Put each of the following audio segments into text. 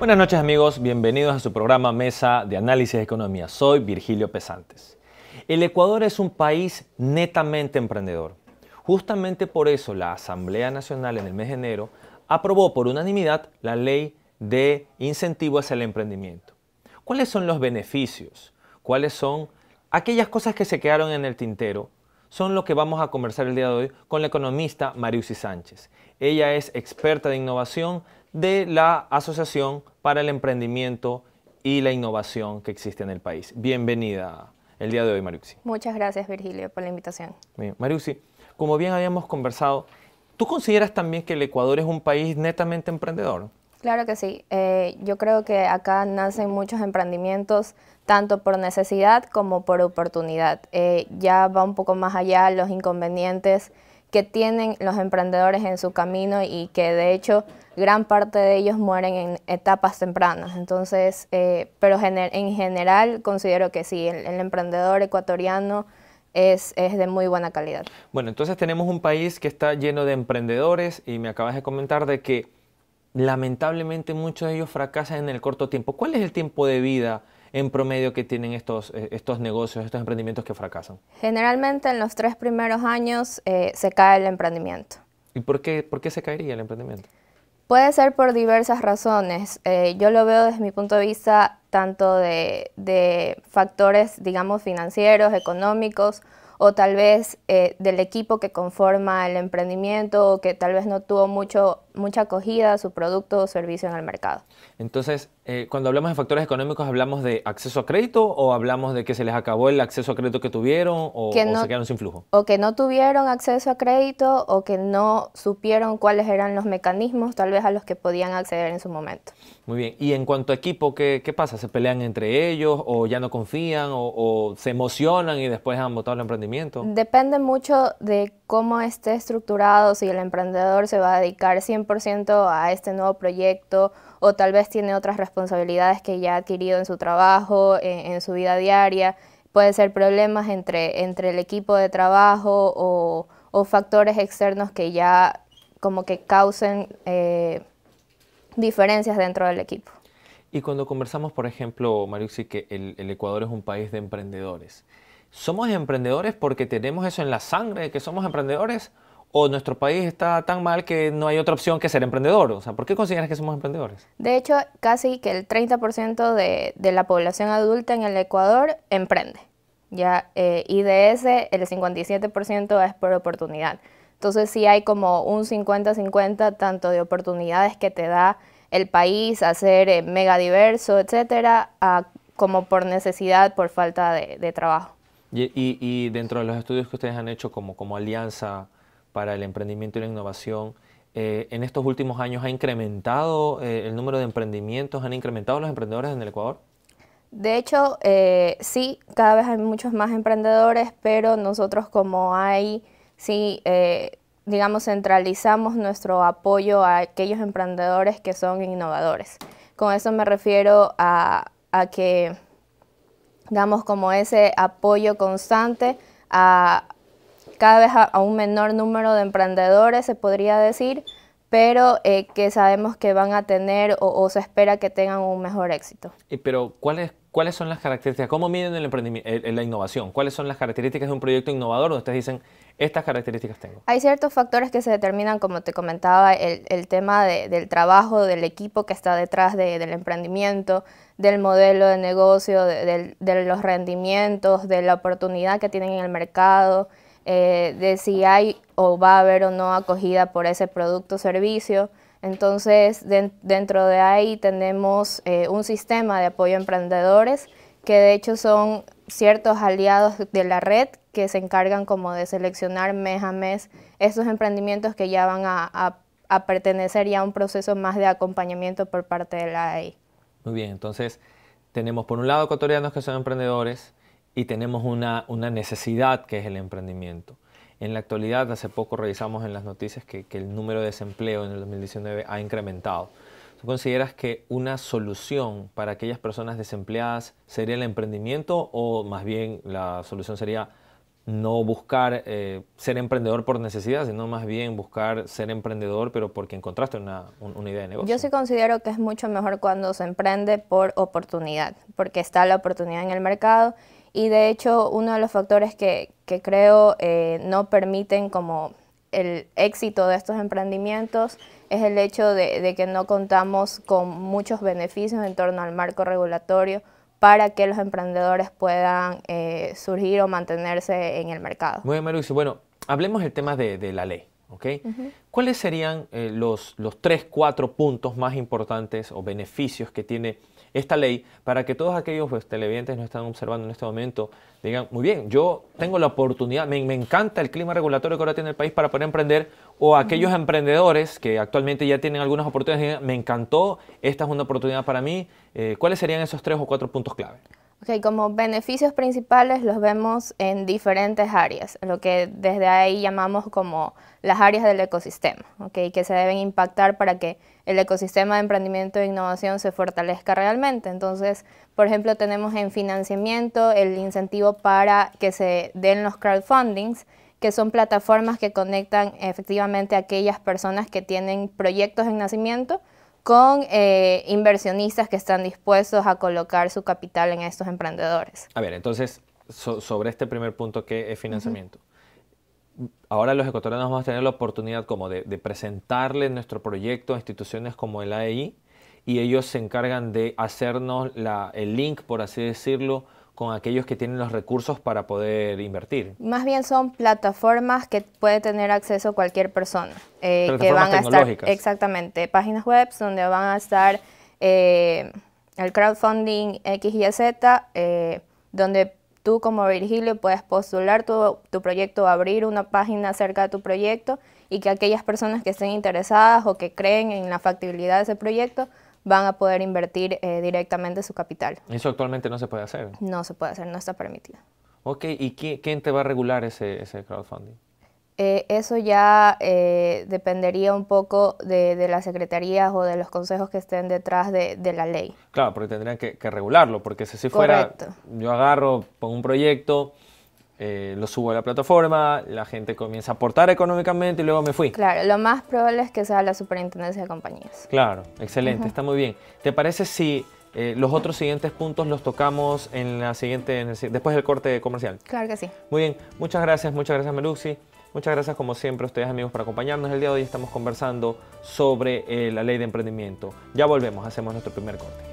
Buenas noches amigos, bienvenidos a su programa Mesa de Análisis de Economía. Soy Virgilio Pesantes. El Ecuador es un país netamente emprendedor. Justamente por eso la Asamblea Nacional en el mes de enero aprobó por unanimidad la ley de incentivos al emprendimiento. ¿Cuáles son los beneficios? ¿Cuáles son aquellas cosas que se quedaron en el tintero? Son lo que vamos a conversar el día de hoy con la economista Mariusi Sánchez. Ella es experta de innovación, de la Asociación para el Emprendimiento y la Innovación que existe en el país. Bienvenida el día de hoy, Mariuxi. Muchas gracias, Virgilio, por la invitación. Mariusi, Mariuxi, como bien habíamos conversado, ¿tú consideras también que el Ecuador es un país netamente emprendedor? Claro que sí. Eh, yo creo que acá nacen muchos emprendimientos, tanto por necesidad como por oportunidad. Eh, ya va un poco más allá los inconvenientes que tienen los emprendedores en su camino y que de hecho gran parte de ellos mueren en etapas tempranas. Entonces, eh, pero en general considero que sí, el, emprendedor ecuatoriano es, es, de muy buena calidad. Bueno, entonces tenemos un país que está lleno de emprendedores y me acabas de comentar de que lamentablemente muchos de ellos fracasan en el corto tiempo. ¿Cuál es el tiempo de vida? en promedio que tienen estos, eh, estos negocios, estos emprendimientos que fracasan? Generalmente en los tres primeros años eh, se cae el emprendimiento. ¿Y por qué, por qué se caería el emprendimiento? Puede ser por diversas razones. Eh, yo lo veo desde mi punto de vista tanto de, de factores, digamos, financieros, económicos, o tal vez del equipo que conforma el emprendimiento o que tal vez no tuvo mucho, mucha acogida a su producto o servicio en el mercado. Entonces, eh, cuando hablamos de factores económicos, ¿hablamos de acceso a crédito o hablamos de que se les acabó el acceso a crédito que tuvieron o, se quedaron sin flujo? O que no tuvieron acceso a crédito o que no supieron cuáles eran los mecanismos tal vez a los que podían acceder en su momento. Muy bien, y en cuanto a equipo, ¿qué, pasa? ¿Se pelean entre ellos o ya no confían o, o se emocionan y después han votado el emprendimiento? Depende mucho de cómo esté estructurado, si el emprendedor se va a dedicar 100% a este nuevo proyecto o tal vez tiene otras responsabilidades que ya ha adquirido en su trabajo, en, su vida diaria, puede ser problemas entre, el equipo de trabajo o, factores externos que ya como que causen eh, diferencias dentro del equipo. Y cuando conversamos, por ejemplo, Mariuxi, que el, el, Ecuador es un país de emprendedores, ¿somos emprendedores porque tenemos eso en la sangre, que somos emprendedores? o nuestro país está tan mal que no hay otra opción que ser emprendedor. O sea, ¿por qué consideras que somos emprendedores? De hecho, casi que el 30% de, de, la población adulta en el Ecuador emprende. ¿ya? Eh, y de ese, el 57% es por oportunidad. Entonces sí hay como un 50-50 tanto de oportunidades que te da el país a ser eh, mega diverso, etcétera, como por necesidad, por falta de, trabajo. Y, dentro de los estudios que ustedes han hecho como, como alianza para el emprendimiento y la innovación. Eh, en estos últimos años ha incrementado eh, el número de emprendimientos, han incrementado los emprendedores en el Ecuador. De hecho, eh, sí, cada vez hay muchos más emprendedores, pero nosotros como hay, sí, digamos, centralizamos nuestro apoyo a aquellos emprendedores que son innovadores. Con eso me refiero a, a que, digamos, como ese apoyo constante a, cada vez a, un menor número de emprendedores, se podría decir, pero eh, que sabemos que van a tener o, se espera que tengan un mejor éxito. Y, pero ¿cuáles, ¿cuáles son las características? ¿Cómo miden el la innovación? ¿Cuáles son las características de un proyecto innovador donde ustedes dicen estas características tengo? Hay ciertos factores que se determinan, como te comentaba, el, tema del trabajo, del equipo que está detrás del emprendimiento, del modelo de negocio, de, de los rendimientos, de la oportunidad que tienen en el mercado eh, de si hay o va a haber o no acogida por ese producto o servicio. Entonces, dentro de ahí tenemos eh, un sistema de apoyo a emprendedores que de hecho son ciertos aliados de la red que se encargan como de seleccionar mes a mes esos emprendimientos que ya van a, pertenecer ya a un proceso más de acompañamiento por parte de la AI. Muy bien, entonces tenemos por un lado ecuatorianos que son emprendedores, y tenemos una, una necesidad que es el emprendimiento. En la actualidad, hace poco revisamos en las noticias que, el número de desempleo en el 2019 ha incrementado. ¿Tú consideras que una solución para aquellas personas desempleadas sería el emprendimiento o más bien la solución sería no buscar eh, ser emprendedor por necesidad, sino más bien buscar ser emprendedor, pero porque encontraste una, una, idea de negocio. Yo sí considero que es mucho mejor cuando se emprende por oportunidad, porque está la oportunidad en el mercado y de hecho uno de los factores que, creo eh, no permiten como el éxito de estos emprendimientos es el hecho de, que no contamos con muchos beneficios en torno al marco regulatorio para que los emprendedores puedan eh, surgir o mantenerse en el mercado. Muy bien, y Bueno, hablemos del tema de, la ley. ¿ok? ¿Cuáles serían eh, los, los tres, cuatro puntos más importantes o beneficios que tiene esta ley para que todos aquellos pues, televidentes que nos están observando en este momento digan, muy bien, yo tengo la oportunidad, me, encanta el clima regulatorio que ahora tiene el país para poder emprender, o aquellos emprendedores que actualmente ya tienen algunas oportunidades, me encantó, esta es una oportunidad para mí, eh, ¿cuáles serían esos tres o cuatro puntos clave? como beneficios principales los vemos en diferentes áreas, lo que desde ahí llamamos como las áreas del ecosistema, okay, que se deben impactar para que el ecosistema de emprendimiento e innovación se fortalezca realmente. Entonces, por ejemplo, tenemos en financiamiento el incentivo para que se den los crowdfundings, que son plataformas que conectan efectivamente a aquellas personas que tienen proyectos en nacimiento con eh, inversionistas que están dispuestos a colocar su capital en estos emprendedores. A ver, entonces, sobre este primer punto que es financiamiento. Ahora los ecuatorianos vamos a tener la oportunidad como de, presentarle nuestro proyecto a instituciones como el AEI y ellos se encargan de hacernos el link, por así decirlo, con aquellos que tienen los recursos para poder invertir. Más bien son plataformas que puede tener acceso cualquier persona. Eh, que van A estar, exactamente, páginas web donde van a estar eh, el crowdfunding X y Z, eh, donde tú como Virgilio puedes postular tu, tu proyecto, abrir una página acerca de tu proyecto y que aquellas personas que estén interesadas o que creen en la factibilidad de ese proyecto van a poder invertir eh, directamente su capital. Eso actualmente no se puede hacer. No se puede hacer, no está permitido. Ok, ¿y quién, te va a regular ese, crowdfunding? Eh, eso ya eh, dependería un poco de, las secretarías o de los consejos que estén detrás de, la ley. Claro, porque tendrían que, regularlo, porque si, si fuera, yo agarro, pongo un proyecto, eh, lo subo a la plataforma, la gente comienza a aportar económicamente y luego me fui. Claro, lo más probable es que sea la superintendencia de compañías. Claro, excelente, está muy bien. ¿Te parece si eh, los otros siguientes puntos los tocamos en la siguiente, después del corte comercial? Claro que sí. Muy bien, muchas gracias, muchas gracias Meluxi. Muchas gracias como siempre a ustedes amigos por acompañarnos. El día de hoy estamos conversando sobre eh, la ley de emprendimiento. Ya volvemos, hacemos nuestro primer corte.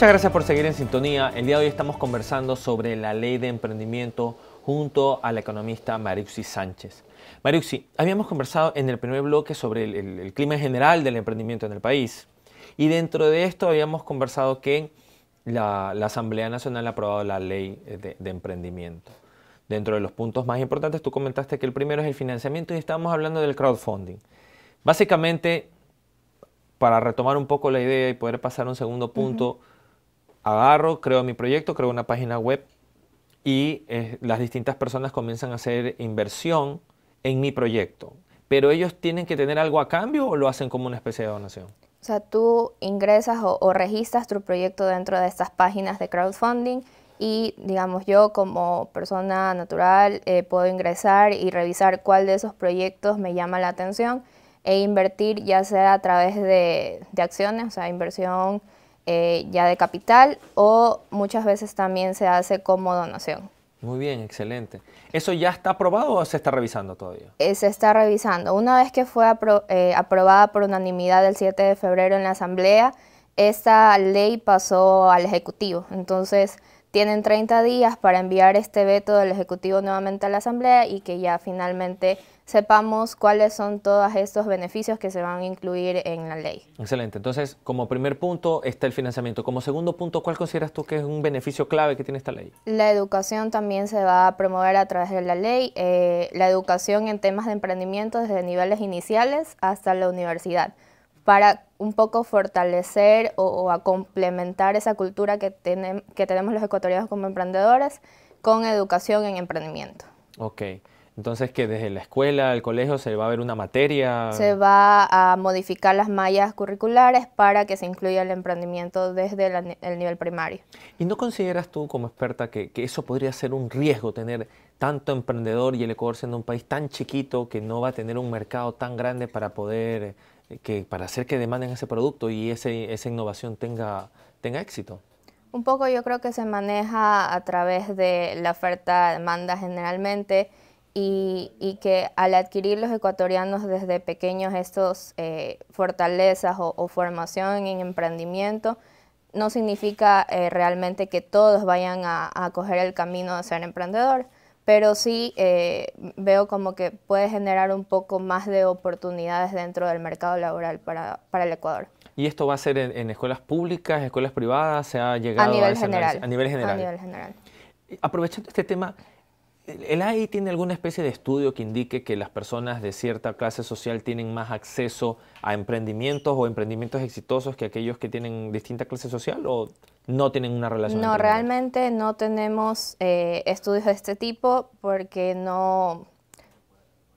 Muchas gracias por seguir en sintonía. El día de hoy estamos conversando sobre la ley de emprendimiento junto a la economista Mariuxi Sánchez. Mariuxi, habíamos conversado en el primer bloque sobre el, clima general del emprendimiento en el país. Y dentro de esto habíamos conversado que la, Asamblea Nacional ha aprobado la ley de, emprendimiento. Dentro de los puntos más importantes, tú comentaste que el primero es el financiamiento y estamos hablando del crowdfunding. Básicamente, para retomar un poco la idea y poder pasar a un segundo punto, agarro, creo mi proyecto, creo una página web y eh, las distintas personas comienzan a hacer inversión en mi proyecto. Pero ellos tienen que tener algo a cambio o lo hacen como una especie de donación. O sea, tú ingresas o, registras tu proyecto dentro de estas páginas de crowdfunding y digamos yo como persona natural eh, puedo ingresar y revisar cuál de esos proyectos me llama la atención e invertir ya sea a través de, de acciones, o sea, inversión eh, ya de capital o muchas veces también se hace como donación. Muy bien, excelente. ¿Eso ya está aprobado o se está revisando todavía? Eh, se está revisando. Una vez que fue eh, aprobada por unanimidad el 7 de febrero en la Asamblea, esta ley pasó al Ejecutivo. Entonces, tienen 30 días para enviar este veto del Ejecutivo nuevamente a la Asamblea y que ya finalmente sepamos cuáles son todos estos beneficios que se van a incluir en la ley. Excelente. Entonces, como primer punto está el financiamiento. Como segundo punto, ¿cuál consideras tú que es un beneficio clave que tiene esta ley? La educación también se va a promover a través de la ley. Eh, la educación en temas de emprendimiento desde niveles iniciales hasta la universidad para un poco fortalecer o, a complementar esa cultura que, que tenemos los ecuatorianos como emprendedores con educación en emprendimiento. Ok. Entonces, que desde la escuela, el colegio, se va a ver una materia. Se va a modificar las mallas curriculares para que se incluya el emprendimiento desde el nivel primario. ¿Y no consideras tú como experta que, eso podría ser un riesgo, tener tanto emprendedor y el Ecuador siendo un país tan chiquito que no va a tener un mercado tan grande para poder, eh, que, para hacer que demanden ese producto y ese, esa innovación tenga, tenga éxito? Un poco yo creo que se maneja a través de la oferta-demanda generalmente y, y, que al adquirir los ecuatorianos desde pequeños estas eh, fortalezas o, formación en emprendimiento, no significa eh, realmente que todos vayan a, coger el camino de ser emprendedor, pero sí eh, veo como que puede generar un poco más de oportunidades dentro del mercado laboral para, para el Ecuador. ¿Y esto va a ser en, escuelas públicas, escuelas privadas? ¿Se ha llegado a nivel general? A nivel general. A nivel general. Aprovechando este tema, ¿El AI tiene alguna especie de estudio que indique que las personas de cierta clase social tienen más acceso a emprendimientos o emprendimientos exitosos que aquellos que tienen distinta clase social o no tienen una relación? No, realmente no tenemos eh, estudios de este tipo porque no,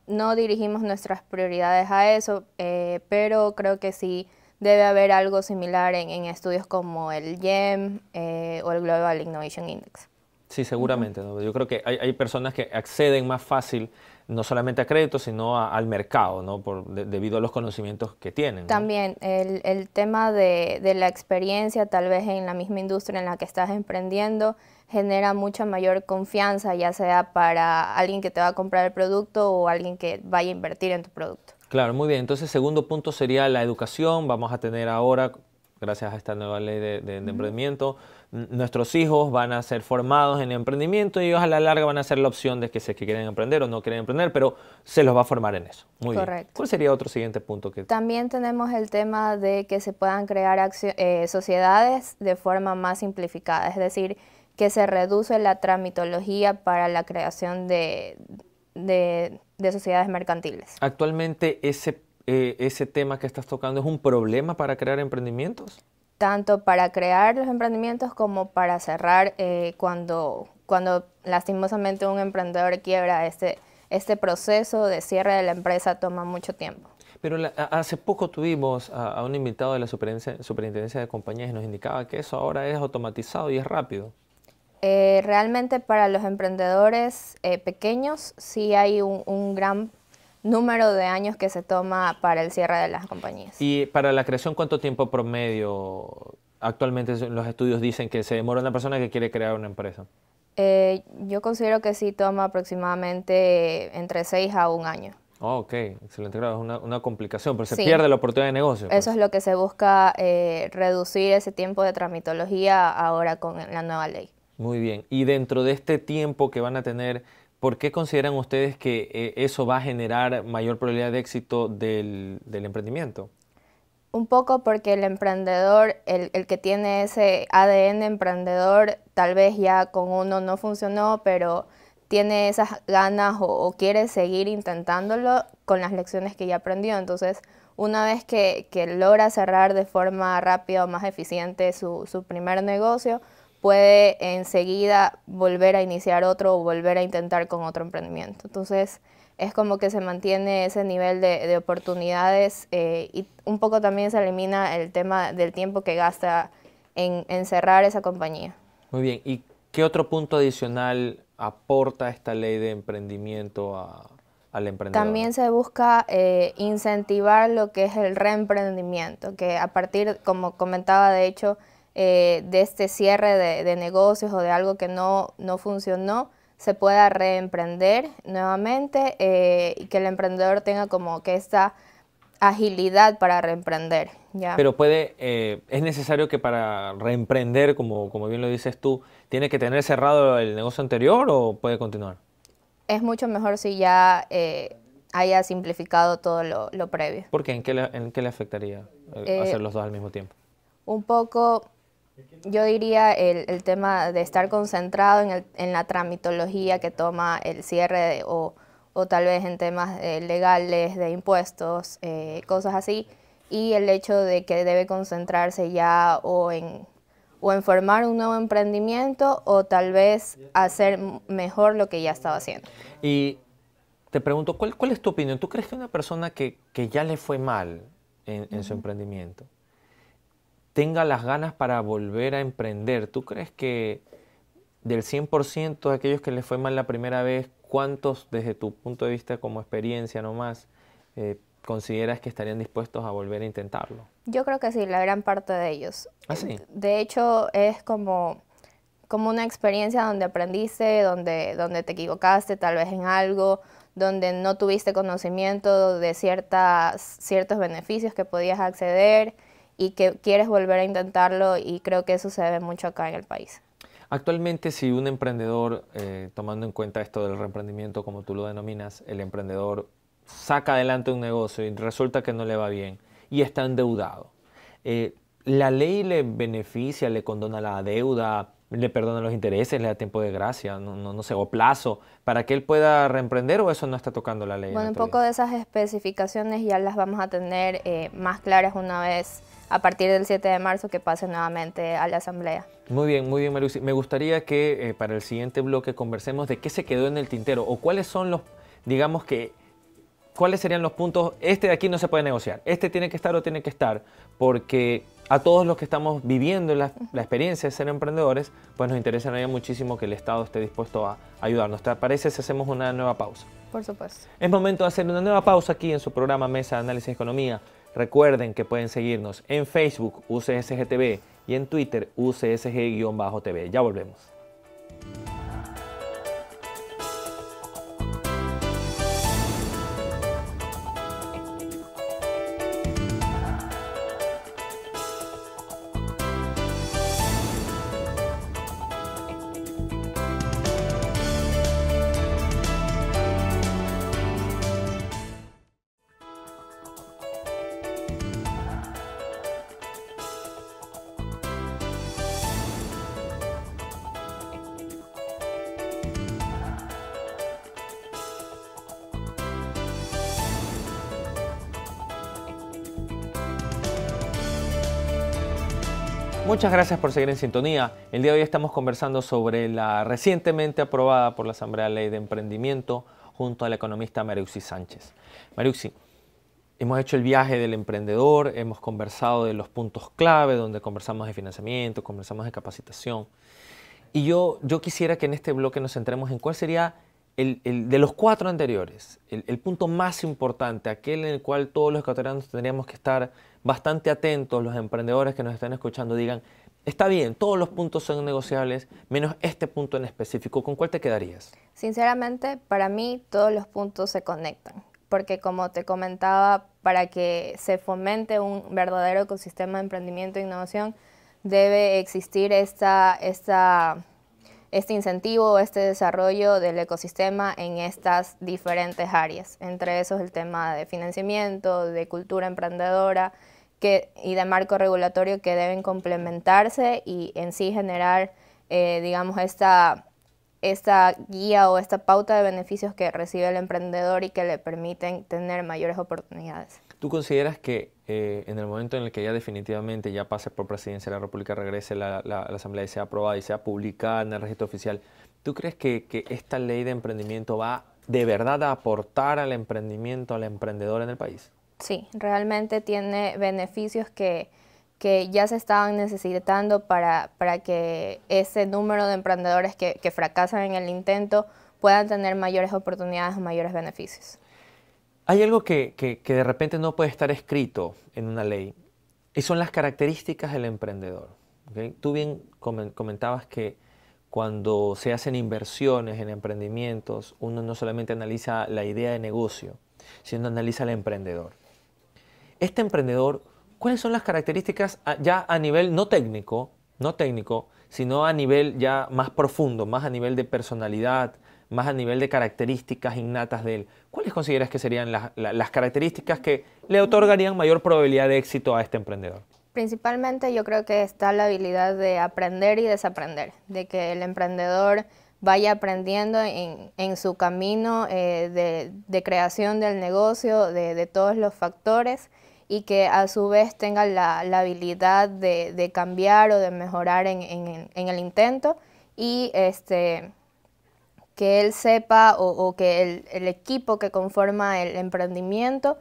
no dirigimos nuestras prioridades a eso, eh, pero creo que sí debe haber algo similar en, estudios como el GEM eh, o el Global Innovation Index. Sí, seguramente. Yo creo que hay, personas que acceden más fácil no solamente a crédito, sino al mercado, ¿no? debido a los conocimientos que tienen. También el, tema de, la experiencia, tal vez en la misma industria en la que estás emprendiendo, genera mucha mayor confianza, ya sea para alguien que te va a comprar el producto o alguien que vaya a invertir en tu producto. Claro, muy bien. Entonces, segundo punto sería la educación. Vamos a tener ahora, gracias a esta nueva ley de, emprendimiento, nuestros hijos van a ser formados en emprendimiento y ellos a la larga van a ser la opción de que se que quieren emprender o no quieren emprender, pero se los va a formar en eso. Muy bien. ¿Cuál sería otro siguiente punto? que También tenemos el tema de que se puedan crear eh, sociedades de forma más simplificada, es decir, que se reduce la tramitología para la creación de, sociedades mercantiles. Actualmente ese, eh, ese tema que estás tocando es un problema para crear emprendimientos tanto para crear los emprendimientos como para cerrar eh, cuando, cuando lastimosamente un emprendedor quiebra este, este proceso de cierre de la empresa toma mucho tiempo. Pero hace poco tuvimos a, un invitado de la superintendencia, de compañías y nos indicaba que eso ahora es automatizado y es rápido. Eh, realmente para los emprendedores eh, pequeños sí hay un, un gran número de años que se toma para el cierre de las compañías. ¿Y para la creación cuánto tiempo promedio actualmente los estudios dicen que se demora una persona que quiere crear una empresa? Eh, yo considero que sí toma aproximadamente entre seis a un año. Oh, ok, excelente, claro, es una, complicación, pero se pierde la oportunidad de negocio. Pues. Eso es lo que se busca, eh, reducir ese tiempo de tramitología ahora con la nueva ley. Muy bien, y dentro de este tiempo que van a tener ¿Por qué consideran ustedes que eh, eso va a generar mayor probabilidad de éxito del, emprendimiento? Un poco porque el emprendedor, el, que tiene ese ADN emprendedor, tal vez ya con uno no funcionó, pero tiene esas ganas o, quiere seguir intentándolo con las lecciones que ya aprendió. Entonces, una vez que, logra cerrar de forma rápida o más eficiente su primer negocio, puede enseguida volver a iniciar otro o volver a intentar con otro emprendimiento. Entonces, es como que se mantiene ese nivel de, oportunidades eh, y un poco también se elimina el tema del tiempo que gasta en, cerrar esa compañía. Muy bien, ¿y qué otro punto adicional aporta esta ley de emprendimiento a, al emprendedor? También se busca eh, incentivar lo que es el reemprendimiento, que a partir, como comentaba de hecho, eh, de este cierre de, negocios o de algo que no, no funcionó se pueda reemprender nuevamente eh, y que el emprendedor tenga como que esta agilidad para reemprender. Pero puede, eh, es necesario que para reemprender, como, como bien lo dices tú, tiene que tener cerrado el negocio anterior o puede continuar? Es mucho mejor si ya haya simplificado todo lo, lo, previo. ¿Por ¿En qué le, en qué le afectaría hacer los dos al mismo tiempo? Un poco yo diría el, tema de estar concentrado en, la tramitología que toma el cierre o, tal vez en temas eh, legales, de impuestos, eh, cosas así, y el hecho de que debe concentrarse ya o en, formar un nuevo emprendimiento o tal vez hacer mejor lo que ya estaba haciendo. Y te pregunto, ¿cuál, es tu opinión? ¿Tú crees que una persona que, ya le fue mal en su emprendimiento, tenga las ganas para volver a emprender. ¿Tú crees que del 100% de aquellos que les fue mal la primera vez, cuántos desde tu punto de vista como experiencia nomás eh, consideras que estarían dispuestos a volver a intentarlo? Yo creo que sí, la gran parte de ellos. ¿Ah, De hecho, es como, como una experiencia donde aprendiste, donde, donde te equivocaste tal vez en algo, donde no tuviste conocimiento de ciertos beneficios que podías acceder y que quieres volver a intentarlo y creo que eso se ve mucho acá en el país. Actualmente, si un emprendedor, eh, tomando en cuenta esto del reemprendimiento como tú lo denominas, el emprendedor saca adelante un negocio y resulta que no le va bien y está endeudado, eh, ¿la ley le beneficia, le condona la deuda, le perdona los intereses, le da tiempo de gracia, no, no, sé, o plazo, para que él pueda reemprender o eso no está tocando la ley? Bueno, un poco de esas especificaciones ya las vamos a tener eh, más claras una vez a partir del 7 de marzo que pase nuevamente a la Asamblea. Muy bien, muy bien, Marusi. Me gustaría que eh, para el siguiente bloque conversemos de qué se quedó en el tintero o cuáles son los, digamos que, cuáles serían los puntos, este de aquí no se puede negociar, este tiene que estar o tiene que estar, porque a todos los que estamos viviendo la, experiencia de ser emprendedores, pues nos interesaría muchísimo que el Estado esté dispuesto a ayudarnos. ¿Te parece si hacemos una nueva pausa? Por supuesto. Es momento de hacer una nueva pausa aquí en su programa Mesa de Análisis de Economía. Recuerden que pueden seguirnos en Facebook UCSGTV y en Twitter UCSG-TV. Ya volvemos. Muchas gracias por seguir en sintonía. El día de hoy estamos conversando sobre la recientemente aprobada por la Asamblea Ley de Emprendimiento junto al economista Mariuxi Sánchez. Mariuxi, hemos hecho el viaje del emprendedor, hemos conversado de los puntos clave, donde conversamos de financiamiento, conversamos de capacitación. Y yo, yo quisiera que en este bloque nos centremos en cuál sería el, el de los cuatro anteriores, el, el, punto más importante, aquel en el cual todos los ecuatorianos tendríamos que estar bastante atentos los emprendedores que nos están escuchando digan, está bien, todos los puntos son negociables, menos este punto en específico. ¿Con cuál te quedarías? Sinceramente, para mí todos los puntos se conectan, porque como te comentaba, para que se fomente un verdadero ecosistema de emprendimiento e innovación, debe existir esta, esta, este incentivo, este desarrollo del ecosistema en estas diferentes áreas. Entre esos el tema de financiamiento, de cultura emprendedora, y de marco regulatorio que deben complementarse y en sí generar, eh, digamos, esta, esta guía o esta pauta de beneficios que recibe el emprendedor y que le permiten tener mayores oportunidades. ¿Tú consideras que eh, en el momento en el que ya definitivamente ya pase por presidencia de la República, regrese la, la, Asamblea y sea aprobada y sea publicada en el registro oficial, ¿tú crees que, que esta ley de emprendimiento va de verdad a aportar al emprendimiento, al emprendedor en el país? Sí, realmente tiene beneficios que, que ya se estaban necesitando para, para que ese número de emprendedores que, que fracasan en el intento puedan tener mayores oportunidades, mayores beneficios. Hay algo que, que, de repente no puede estar escrito en una ley y son las características del emprendedor. Tú bien comentabas que cuando se hacen inversiones en emprendimientos, uno no solamente analiza la idea de negocio, sino analiza al emprendedor este emprendedor, ¿cuáles son las características ya a nivel no técnico, no técnico, sino a nivel ya más profundo, más a nivel de personalidad, más a nivel de características innatas de él? ¿Cuáles consideras que serían las, características que le otorgarían mayor probabilidad de éxito a este emprendedor? Principalmente yo creo que está la habilidad de aprender y desaprender, de que el emprendedor vaya aprendiendo en, su camino eh, de, creación del negocio, de todos los factores y que a su vez tengan la, la habilidad de, de, cambiar o de mejorar en, en, el intento y este, que él sepa o, que el, el, equipo que conforma el emprendimiento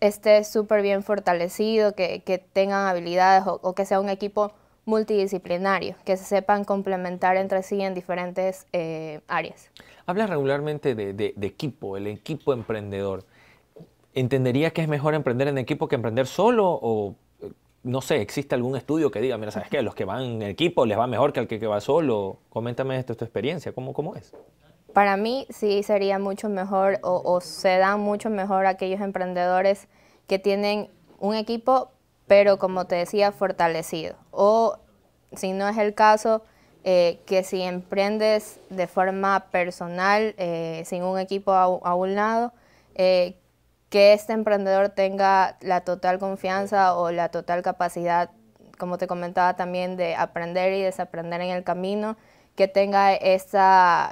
esté súper bien fortalecido, que, que tengan habilidades o, que sea un equipo multidisciplinario, que se sepan complementar entre sí en diferentes eh, áreas. Hablas regularmente de, de, de equipo, el equipo emprendedor. ¿entendería que es mejor emprender en equipo que emprender solo? O eh, no sé, ¿existe algún estudio que diga, mira, ¿sabes qué? Los que van en equipo les va mejor que al que, que va solo. Coméntame esto, tu experiencia, ¿cómo, es? Para mí sí sería mucho mejor o, se dan mucho mejor aquellos emprendedores que tienen un equipo, pero como te decía, fortalecido. O si no es el caso, eh, que si emprendes de forma personal, eh, sin un equipo a, un lado, que este emprendedor tenga la total confianza o la total capacidad, como te comentaba también, de aprender y desaprender en el camino, que tenga esa,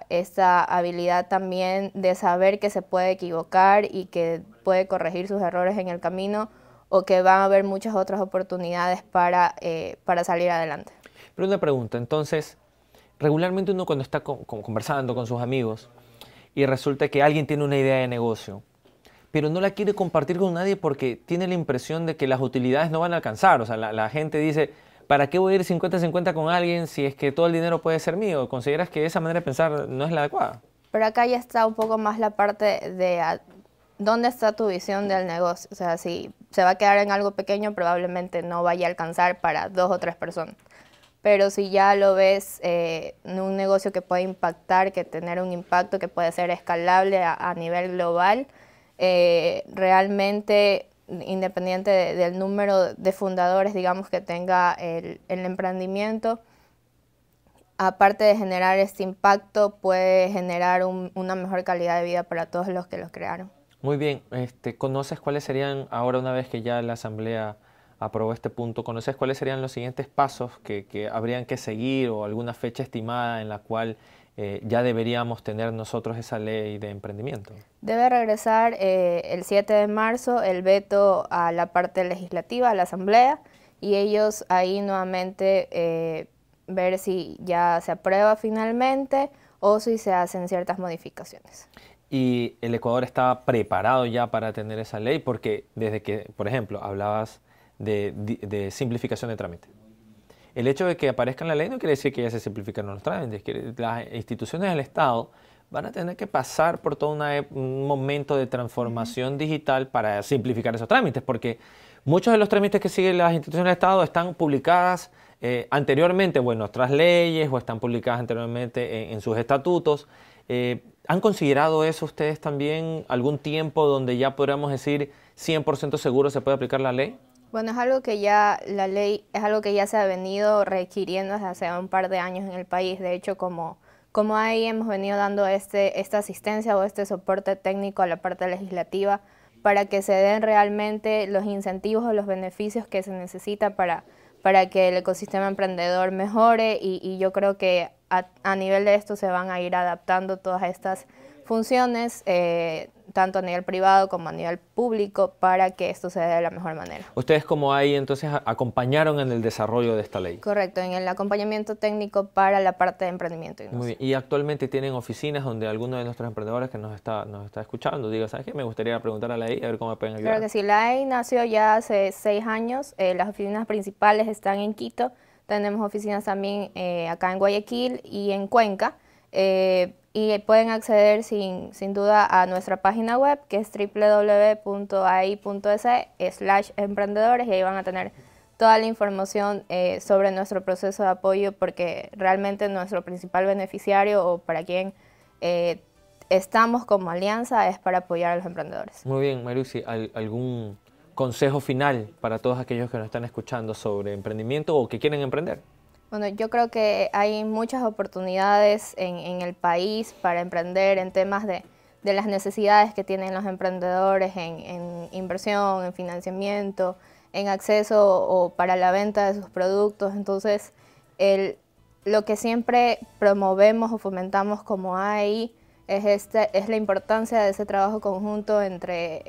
habilidad también de saber que se puede equivocar y que puede corregir sus errores en el camino o que van a haber muchas otras oportunidades para, eh, para salir adelante. Pero una pregunta, entonces, regularmente uno cuando está conversando con sus amigos y resulta que alguien tiene una idea de negocio, pero no la quiere compartir con nadie porque tiene la impresión de que las utilidades no van a alcanzar. O sea, la, gente dice, ¿para qué voy a ir 50-50 con alguien si es que todo el dinero puede ser mío? ¿Consideras que esa manera de pensar no es la adecuada? Pero acá ya está un poco más la parte de dónde está tu visión del negocio. O sea, si se va a quedar en algo pequeño, probablemente no vaya a alcanzar para dos o tres personas. Pero si ya lo ves eh, en un negocio que puede impactar, que tener un impacto, que puede ser escalable a nivel global, eh, realmente independiente del número de fundadores, digamos, que tenga el, emprendimiento, aparte de generar este impacto, puede generar una mejor calidad de vida para todos los que los crearon. Muy bien, este, ¿conoces cuáles serían, ahora una vez que ya la Asamblea aprobó este punto, ¿conoces cuáles serían los siguientes pasos que, que habrían que seguir o alguna fecha estimada en la cual eh, ya deberíamos tener nosotros esa ley de emprendimiento. Debe regresar eh, el 7 de marzo el veto a la parte legislativa, a la Asamblea, y ellos ahí nuevamente eh, ver si ya se aprueba finalmente o si se hacen ciertas modificaciones. Y el Ecuador estaba preparado ya para tener esa ley porque desde que, por ejemplo, hablabas de, de simplificación de trámite. El hecho de que aparezca en la ley no quiere decir que ya se simplificaron los trámites. Las instituciones del Estado van a tener que pasar por todo e-, un momento de transformación digital para simplificar esos trámites, porque muchos de los trámites que siguen las instituciones del Estado están publicadas eh, anteriormente bueno, en leyes o están publicadas anteriormente en, sus estatutos. Eh, ¿Han considerado eso ustedes también algún tiempo donde ya podríamos decir 100% seguro se puede aplicar la ley? Bueno, es algo que ya la ley, es algo que ya se ha venido requiriendo desde hace un par de años en el país. De hecho, como, como ahí hemos venido dando este, esta asistencia o este soporte técnico a la parte legislativa para que se den realmente los incentivos o los beneficios que se necesita para, para que el ecosistema emprendedor mejore y, yo creo que a, nivel de esto se van a ir adaptando todas estas funciones. Eh, tanto a nivel privado como a nivel público para que esto se dé de la mejor manera. Ustedes como ahí entonces acompañaron en el desarrollo de esta ley. Correcto, en el acompañamiento técnico para la parte de emprendimiento. Y actualmente tienen oficinas donde alguno de nuestros emprendedores que nos está, nos está escuchando diga, ¿sabes qué? Me gustaría preguntar a la ley a ver cómo pueden ayudar. Claro que sí, la ley nació ya hace seis años, eh, las oficinas principales están en Quito, tenemos oficinas también eh, acá en Guayaquil y en Cuenca. Eh, y pueden acceder sin, sin, duda a nuestra página web que es www.ai.se slash emprendedores y ahí van a tener toda la información eh, sobre nuestro proceso de apoyo porque realmente nuestro principal beneficiario o para quien eh, estamos como alianza es para apoyar a los emprendedores. Muy bien, Marusi, ¿algún consejo final para todos aquellos que nos están escuchando sobre emprendimiento o que quieren emprender? Bueno, yo creo que hay muchas oportunidades en, el país para emprender en temas de, las necesidades que tienen los emprendedores en, inversión, en financiamiento, en acceso o para la venta de sus productos. Entonces, lo que siempre promovemos o fomentamos como AI es, este, es la importancia de ese trabajo conjunto entre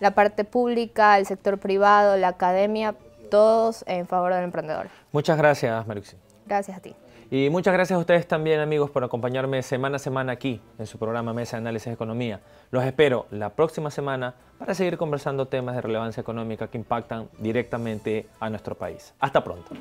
la parte pública, el sector privado, la academia, todos en favor del emprendedor. Muchas gracias, Maruxi. Gracias a ti. Y muchas gracias a ustedes también, amigos, por acompañarme semana a semana aquí en su programa Mesa de Análisis de Economía. Los espero la próxima semana para seguir conversando temas de relevancia económica que impactan directamente a nuestro país. Hasta pronto.